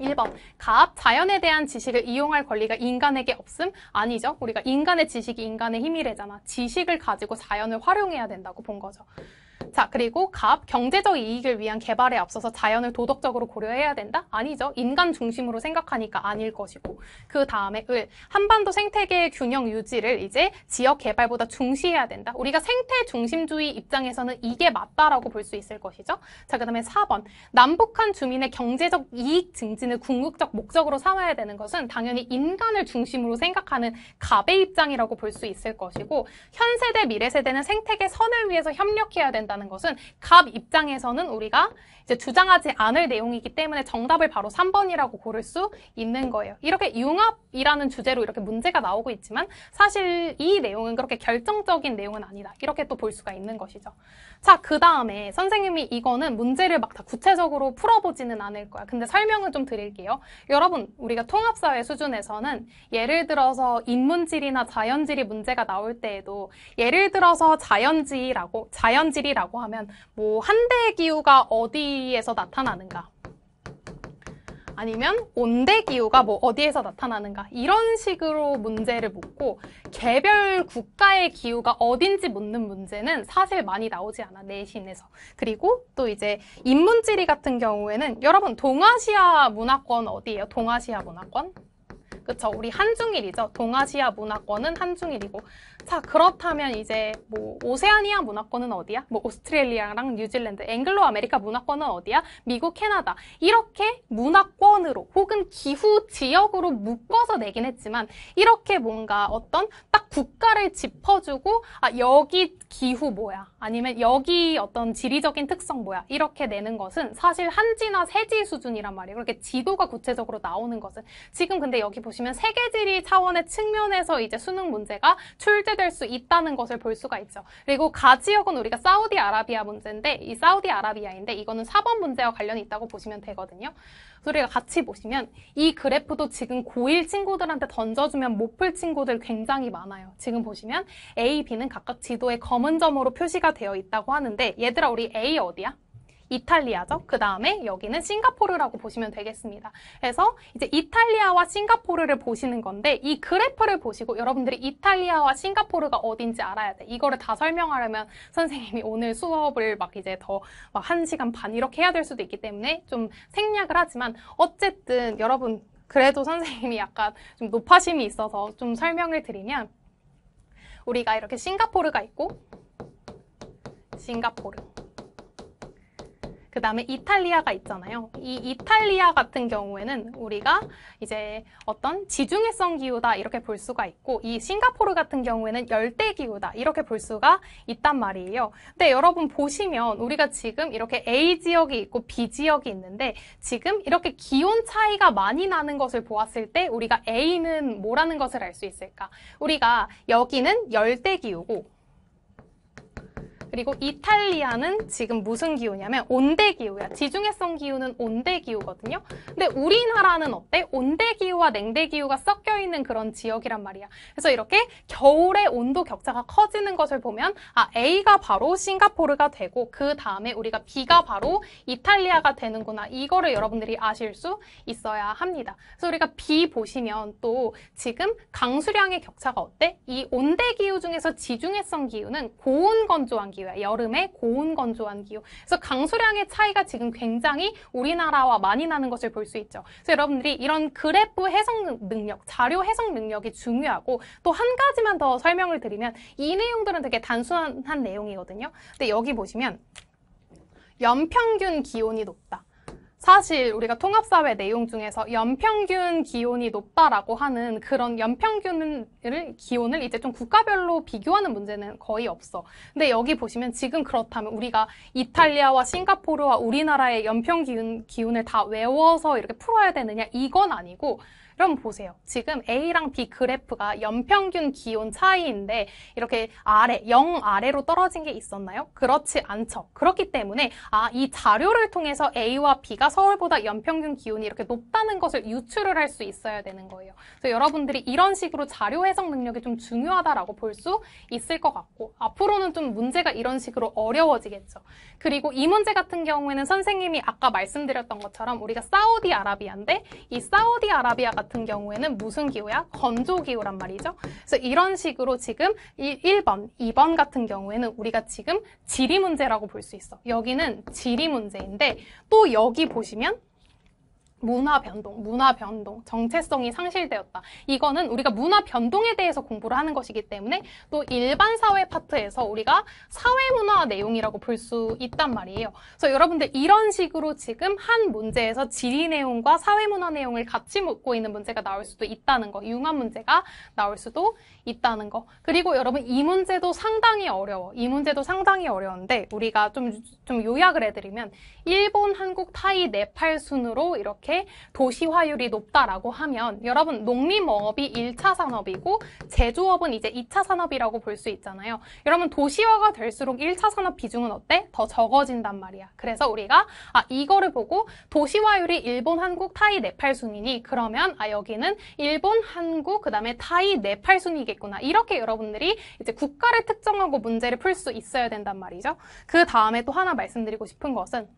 1번 갑 자연에 대한 지식을 이용할 권리가 인간에게 없음? 아니죠. 우리가 인간의 지식이 인간의 힘이래잖아. 지식을 가지고 자연을 활용해야 된다고 본 거죠. 자, 그리고 갑, 경제적 이익을 위한 개발에 앞서서 자연을 도덕적으로 고려해야 된다? 아니죠. 인간 중심으로 생각하니까 아닐 것이고. 그 다음에 을, 한반도 생태계의 균형 유지를 이제 지역 개발보다 중시해야 된다. 우리가 생태 중심주의 입장에서는 이게 맞다라고 볼 수 있을 것이죠. 자, 그 다음에 4번. 남북한 주민의 경제적 이익 증진을 궁극적 목적으로 삼아야 되는 것은 당연히 인간을 중심으로 생각하는 갑의 입장이라고 볼 수 있을 것이고, 현 세대, 미래 세대는 생태계 선을 위해서 협력해야 된다는 것은 갑 입장에서는 우리가 이제 주장하지 않을 내용이기 때문에 정답을 바로 3번이라고 고를 수 있는 거예요. 이렇게 융합이라는 주제로 이렇게 문제가 나오고 있지만 사실 이 내용은 그렇게 결정적인 내용은 아니다. 이렇게 또 볼 수가 있는 것이죠. 자, 그 다음에 선생님이 이거는 문제를 막 다 구체적으로 풀어보지는 않을 거야. 근데 설명을좀 드릴게요. 여러분, 우리가 통합사회 수준에서는 예를 들어서 인문질이나 자연질이 문제가 나올 때에도 예를 들어서 자연지라고, 자연질이라고 하면 뭐 한대 의 기후가 어디 어디에서 나타나는가 아니면 온대 기후가 뭐 어디에서 나타나는가 이런 식으로 문제를 묻고 개별 국가의 기후가 어딘지 묻는 문제는 사실 많이 나오지 않아 내신에서 그리고 또 이제 인문지리 같은 경우에는 여러분 동아시아 문화권 어디예요? 동아시아 문화권? 그쵸 우리 한중일이죠 동아시아 문화권은 한중일이고 자, 그렇다면 이제 뭐 오세아니아 문화권은 어디야? 뭐 오스트레일리아랑 뉴질랜드, 앵글로 아메리카 문화권은 어디야? 미국, 캐나다. 이렇게 문화권으로 혹은 기후 지역으로 묶어서 내긴 했지만 이렇게 뭔가 어떤 딱 국가를 짚어주고 아, 여기 기후 뭐야? 아니면 여기 어떤 지리적인 특성 뭐야? 이렇게 내는 것은 사실 한지나 세지 수준이란 말이에요. 그렇게 지도가 구체적으로 나오는 것은 지금 근데 여기 보시면 세계지리 차원의 측면에서 이제 수능 문제가 출제 확대될 수 있다는 것을 볼 수가 있죠. 그리고 가 지역은 우리가 사우디아라비아 문제인데 이 사우디아라비아인데 이거는 4번 문제와 관련이 있다고 보시면 되거든요. 우리가 같이 보시면 이 그래프도 지금 고1 친구들한테 던져주면 못 풀 친구들 굉장히 많아요. 지금 보시면 A, B는 각각 지도에 검은 점으로 표시가 되어 있다고 하는데 얘들아 우리 A 어디야? 이탈리아죠. 그 다음에 여기는 싱가포르라고 보시면 되겠습니다. 그래서 이제 이탈리아와 싱가포르를 보시는 건데 이 그래프를 보시고 여러분들이 이탈리아와 싱가포르가 어딘지 알아야 돼. 이거를 다 설명하려면 선생님이 오늘 수업을 막 이제 더막 1시간 반 이렇게 해야 될 수도 있기 때문에 좀 생략을 하지만 어쨌든 여러분 그래도 선생님이 약간 좀 높아심이 있어서 좀 설명을 드리면 우리가 이렇게 싱가포르가 있고 싱가포르 그 다음에 이탈리아가 있잖아요. 이 이탈리아 같은 경우에는 우리가 이제 어떤 지중해성 기후다 이렇게 볼 수가 있고 이 싱가포르 같은 경우에는 열대 기후다 이렇게 볼 수가 있단 말이에요. 근데 여러분 보시면 우리가 지금 이렇게 A 지역이 있고 B 지역이 있는데 지금 이렇게 기온 차이가 많이 나는 것을 보았을 때 우리가 A는 뭐라는 것을 알 수 있을까? 우리가 여기는 열대 기후고 그리고 이탈리아는 지금 무슨 기후냐면 온대 기후야. 지중해성 기후는 온대 기후거든요. 근데 우리나라는 어때? 온대 기후와 냉대 기후가 섞여 있는 그런 지역이란 말이야. 그래서 이렇게 겨울에 온도 격차가 커지는 것을 보면 아 A가 바로 싱가포르가 되고 그 다음에 우리가 B가 바로 이탈리아가 되는구나. 이거를 여러분들이 아실 수 있어야 합니다. 그래서 우리가 B 보시면 또 지금 강수량의 격차가 어때? 이 온대 기후 중에서 지중해성 기후는 고온 건조한 기후 기후야. 여름에 고온 건조한 기후. 그래서 강수량의 차이가 지금 굉장히 우리나라와 많이 나는 것을 볼 수 있죠. 그래서 여러분들이 이런 그래프 해석 능력, 자료 해석 능력이 중요하고 또 한 가지만 더 설명을 드리면 이 내용들은 되게 단순한 내용이거든요. 근데 여기 보시면 연평균 기온이 높다. 사실 우리가 통합사회 내용 중에서 연평균 기온이 높다라고 하는 그런 연평균을 기온을 이제 좀 국가별로 비교하는 문제는 거의 없어. 근데 여기 보시면 지금 그렇다면 우리가 이탈리아와 싱가포르와 우리나라의 연평균 기온을 다 외워서 이렇게 풀어야 되느냐 이건 아니고 그럼 보세요. 지금 A랑 B 그래프가 연평균 기온 차이인데 이렇게 아래, 0 아래로 떨어진 게 있었나요? 그렇지 않죠. 그렇기 때문에 아, 이 자료를 통해서 A와 B가 서울보다 연평균 기온이 이렇게 높다는 것을 유출을할 수 있어야 되는 거예요. 그래서 여러분들이 이런 식으로 자료 해석 능력이 좀 중요하다라고 볼 수 있을 것 같고 앞으로는 좀 문제가 이런 식으로 어려워지겠죠. 그리고 이 문제 같은 경우에는 선생님이 아까 말씀드렸던 것처럼 우리가 사우디아라비아인데 이 사우디아라비아 같은 같은 경우에는 무슨 기호야? 건조 기호란 말이죠. 그래서 이런 식으로 지금 1번, 2번 같은 경우에는 우리가 지금 지리 문제라고 볼 수 있어. 여기는 지리 문제인데 또 여기 보시면 문화 변동, 문화 변동, 정체성이 상실되었다. 이거는 우리가 문화 변동에 대해서 공부를 하는 것이기 때문에 또 일반 사회 파트에서 우리가 사회 문화 내용이라고 볼 수 있단 말이에요. 그래서 여러분들 이런 식으로 지금 한 문제에서 지리 내용과 사회 문화 내용을 같이 묻고 있는 문제가 나올 수도 있다는 거, 융합 문제가 나올 수도 있다는 거. 그리고 여러분 이 문제도 상당히 어려워. 이 문제도 상당히 어려운데 우리가 좀, 좀 요약을 해드리면 일본, 한국, 타이, 네팔 순으로 이렇게 이렇게 도시화율이 높다라고 하면 여러분 농림어업이 1차 산업이고 제조업은 이제 2차 산업이라고 볼 수 있잖아요. 여러분 도시화가 될수록 1차 산업 비중은 어때? 더 적어진단 말이야. 그래서 우리가 아 이거를 보고 도시화율이 일본, 한국, 타이, 네팔 순이니 그러면 아 여기는 일본, 한국, 그다음에 타이, 네팔 순이겠구나. 이렇게 여러분들이 이제 국가를 특정하고 문제를 풀 수 있어야 된단 말이죠. 그 다음에 또 하나 말씀드리고 싶은 것은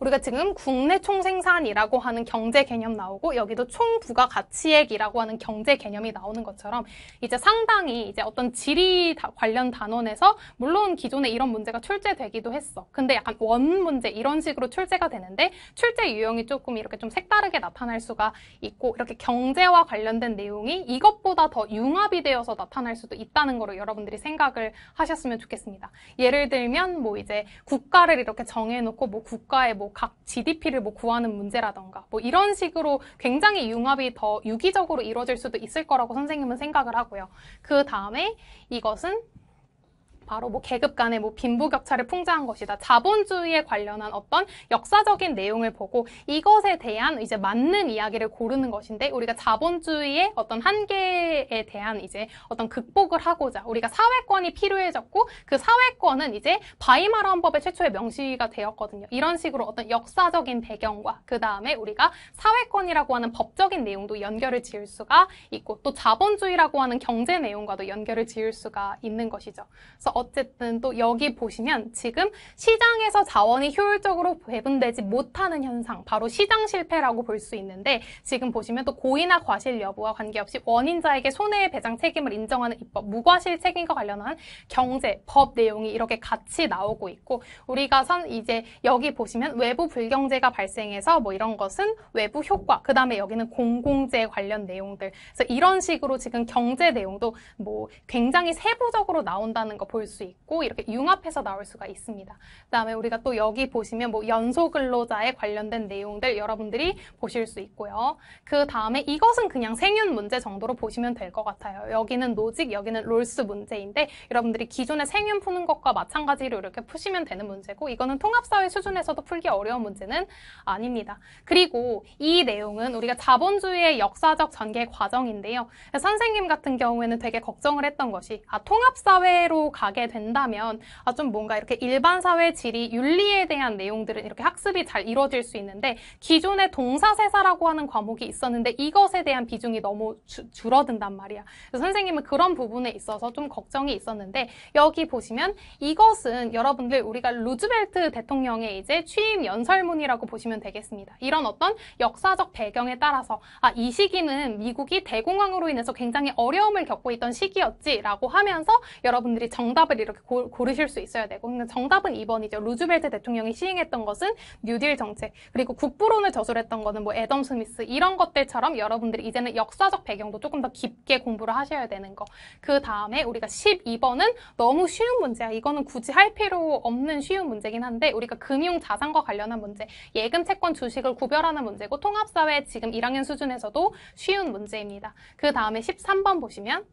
우리가 지금 국내 총생산이라고 하는 경제 개념 나오고 여기도 총부가 가치액이라고 하는 경제 개념이 나오는 것처럼 이제 상당히 이제 어떤 지리 관련 단원에서 물론 기존에 이런 문제가 출제되기도 했어. 근데 약간 원 문제 이런 식으로 출제가 되는데 출제 유형이 조금 이렇게 좀 색다르게 나타날 수가 있고 이렇게 경제와 관련된 내용이 이것보다 더 융합이 되어서 나타날 수도 있다는 거로 여러분들이 생각을 하셨으면 좋겠습니다. 예를 들면 뭐 이제 국가를 이렇게 정해놓고 뭐 국가의 뭐 뭐각 GDP를 뭐 구하는 문제라던가 뭐 이런 식으로 굉장히 융합이 더 유기적으로 이루어질 수도 있을 거라고 선생님은 생각을 하고요. 그 다음에 이것은 바로 뭐 계급 간의 뭐 빈부격차를 풍자한 것이다. 자본주의에 관련한 어떤 역사적인 내용을 보고 이것에 대한 이제 맞는 이야기를 고르는 것인데 우리가 자본주의의 어떤 한계에 대한 이제 어떤 극복을 하고자 우리가 사회권이 필요해졌고 그 사회권은 이제 바이마라 헌법의 최초의 명시가 되었거든요. 이런 식으로 어떤 역사적인 배경과 그 다음에 우리가 사회권이라고 하는 법적인 내용도 연결을 지을 수가 있고 또 자본주의라고 하는 경제 내용과도 연결을 지을 수가 있는 것이죠. 그래서 어쨌든 또 여기 보시면 지금 시장에서 자원이 효율적으로 배분되지 못하는 현상, 바로 시장 실패라고 볼 수 있는데 지금 보시면 또 고의나 과실 여부와 관계없이 원인자에게 손해배상 책임을 인정하는 입법, 무과실 책임과 관련한 경제, 법 내용이 이렇게 같이 나오고 있고 우리가 선 이제 여기 보시면 외부 불경제가 발생해서 뭐 이런 것은 외부 효과, 그 다음에 여기는 공공재 관련 내용들 그래서 이런 식으로 지금 경제 내용도 뭐 굉장히 세부적으로 나온다는 거볼 볼수 있고 이렇게 융합해서 나올 수가 있습니다. 그다음에 우리가 또 여기 보시면 뭐 연소 근로자에 관련된 내용들 여러분들이 보실 수 있고요. 그 다음에 이것은 그냥 생윤 문제 정도로 보시면 될 것 같아요. 여기는 노직, 여기는 롤스 문제인데 여러분들이 기존에 생윤 푸는 것과 마찬가지로 이렇게 푸시면 되는 문제고 이거는 통합사회 수준에서도 풀기 어려운 문제는 아닙니다. 그리고 이 내용은 우리가 자본주의의 역사적 전개 과정인데요. 선생님 같은 경우에는 되게 걱정을 했던 것이 아 통합사회로 가기 가게 된다면 아, 좀 뭔가 이렇게 일반 사회 지리 윤리에 대한 내용들은 이렇게 학습이 잘 이루어질 수 있는데 기존에 동사세사라고 하는 과목이 있었는데 이것에 대한 비중이 너무 주, 줄어든단 말이야. 그래서 선생님은 그런 부분에 있어서 좀 걱정이 있었는데 여기 보시면 이것은 여러분들 우리가 루즈벨트 대통령의 이제 취임 연설문이라고 보시면 되겠습니다. 이런 어떤 역사적 배경에 따라서 아, 이 시기는 미국이 대공황으로 인해서 굉장히 어려움을 겪고 있던 시기였지라고 하면서 여러분들이 정답 정답을 이렇게 고, 르실수 있어야 되고 그러니까 정답은 2번이죠. 루즈벨트 대통령이 시행했던 것은 뉴딜 정책 그리고 국부론을 저술했던 것은 뭐 애덤 스미스 이런 것들처럼 여러분들이 이제는 역사적 배경도 조금 더 깊게 공부를 하셔야 되는 거. 그 다음에 우리가 12번은 너무 쉬운 문제야. 이거는 굳이 할 필요 없는 쉬운 문제긴 한데 우리가 금융 자산과 관련한 문제, 예금 채권 주식을 구별하는 문제고 통합사회 지금 1학년 수준에서도 쉬운 문제입니다. 그 다음에 13번 보시면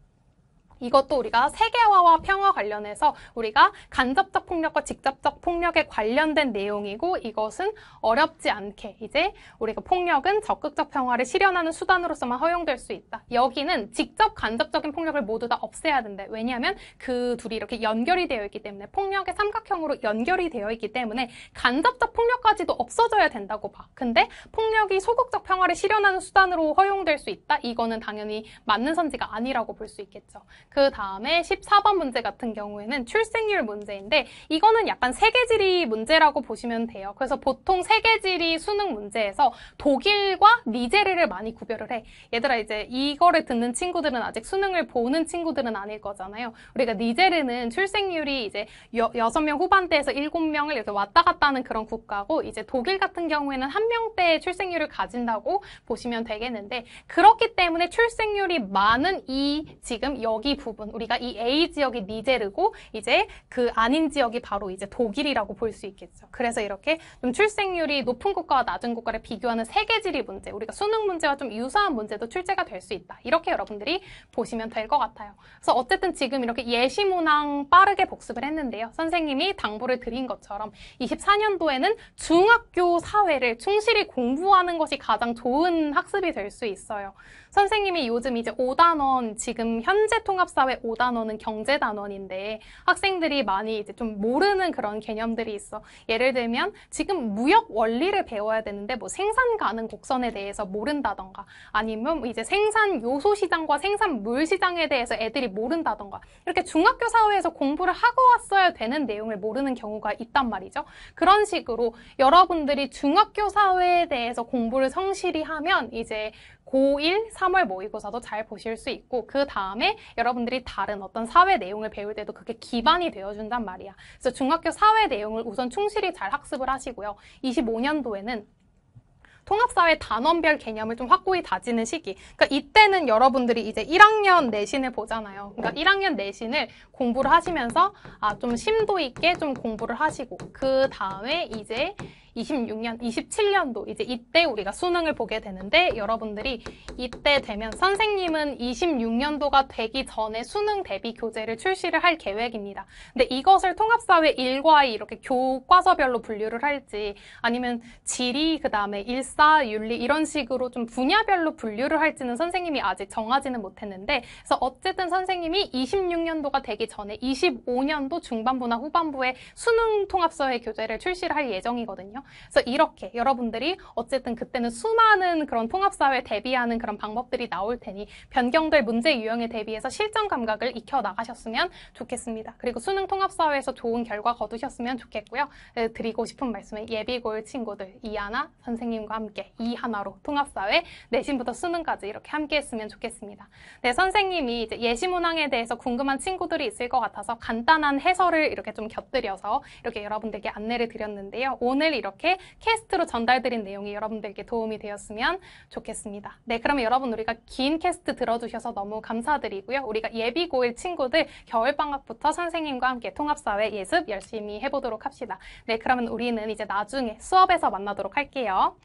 이것도 우리가 세계화와 평화 관련해서 우리가 간접적 폭력과 직접적 폭력에 관련된 내용이고 이것은 어렵지 않게 이제 우리가 폭력은 적극적 평화를 실현하는 수단으로서만 허용될 수 있다. 여기는 직접 간접적인 폭력을 모두 다 없애야 된대 왜냐하면 그 둘이 이렇게 연결이 되어 있기 때문에 폭력의 삼각형으로 연결이 되어 있기 때문에 간접적 폭력까지도 없어져야 된다고 봐. 근데 폭력이 소극적 평화를 실현하는 수단으로 허용될 수 있다? 이거는 당연히 맞는 선지가 아니라고 볼 수 있겠죠. 그 다음에 14번 문제 같은 경우에는 출생률 문제인데 이거는 약간 세계지리 문제라고 보시면 돼요. 그래서 보통 세계지리 수능 문제에서 독일과 니제르를 많이 구별을 해. 얘들아 이제 이거를 듣는 친구들은 아직 수능을 보는 친구들은 아닐 거잖아요. 우리가 니제르는 출생률이 이제 여, 6명 후반대에서 7명을 이렇게 왔다 갔다 하는 그런 국가고 이제 독일 같은 경우에는 한 명대의 출생률을 가진다고 보시면 되겠는데 그렇기 때문에 출생률이 많은 이 지금 여기 이 부분 우리가 이 A 지역이 니제르고 이제 그 아닌 지역이 바로 이제 독일이라고 볼 수 있겠죠. 그래서 이렇게 좀 출생률이 높은 국가와 낮은 국가를 비교하는 세계지리 문제, 우리가 수능 문제와 좀 유사한 문제도 출제가 될 수 있다. 이렇게 여러분들이 보시면 될 것 같아요. 그래서 어쨌든 지금 이렇게 예시 문항 빠르게 복습을 했는데요. 선생님이 당부를 드린 것처럼 24년도에는 중학교 사회를 충실히 공부하는 것이 가장 좋은 학습이 될 수 있어요. 선생님이 요즘 이제 5단원 지금 현재 통합 통합사회 5단원은 경제 단원인데 학생들이 많이 이제 좀 모르는 그런 개념들이 있어. 예를 들면 지금 무역 원리를 배워야 되는데 뭐 생산 가능 곡선에 대해서 모른다던가 아니면 이제 생산 요소 시장과 생산 물 시장에 대해서 애들이 모른다던가 이렇게 중학교 사회에서 공부를 하고 왔어야 되는 내용을 모르는 경우가 있단 말이죠. 그런 식으로 여러분들이 중학교 사회에 대해서 공부를 성실히 하면 이제 고1 3월 모의고사도 잘 보실 수 있고 그 다음에 여러분들이 다른 어떤 사회 내용을 배울 때도 그게 기반이 되어준단 말이야. 그래서 중학교 사회 내용을 우선 충실히 잘 학습을 하시고요. 25년도에는 통합사회 단원별 개념을 좀 확고히 다지는 시기. 그러니까 이때는 여러분들이 이제 1학년 내신을 보잖아요. 그러니까 1학년 내신을 공부를 하시면서 아, 좀 심도 있게 좀 공부를 하시고 그 다음에 이제 26년, 27년도 이제 이때 우리가 수능을 보게 되는데 여러분들이 이때 되면 선생님은 26년도가 되기 전에 수능 대비 교재를 출시를 할 계획입니다. 근데 이것을 통합사회 일과에 이렇게 교과서별로 분류를 할지 아니면 지리, 그 다음에 일사, 윤리 이런 식으로 좀 분야별로 분류를 할지는 선생님이 아직 정하지는 못했는데 그래서 어쨌든 선생님이 26년도가 되기 전에 25년도 중반부나 후반부에 수능 통합사회 교재를 출시를 할 예정이거든요. 그래서 이렇게 여러분들이 어쨌든 그때는 수많은 그런 통합사회 대비하는 그런 방법들이 나올 테니 변경될 문제 유형에 대비해서 실전 감각을 익혀 나가셨으면 좋겠습니다. 그리고 수능 통합사회에서 좋은 결과 거두셨으면 좋겠고요. 드리고 싶은 말씀은 예비고일 친구들 이하나 선생님과 함께 이 하나로 통합사회 내신부터 수능까지 이렇게 함께 했으면 좋겠습니다. 네, 선생님이 이제 예시문항에 대해서 궁금한 친구들이 있을 것 같아서 간단한 해설을 이렇게 좀 곁들여서 이렇게 여러분들께 안내를 드렸는데요. 오늘 이렇게 이렇게 캐스트로 전달드린 내용이 여러분들에게 도움이 되었으면 좋겠습니다. 네, 그러면 여러분 우리가 긴 캐스트 들어주셔서 너무 감사드리고요. 우리가 예비고일 친구들 겨울방학부터 선생님과 함께 통합사회 예습 열심히 해보도록 합시다. 네, 그러면 우리는 이제 나중에 수업에서 만나도록 할게요.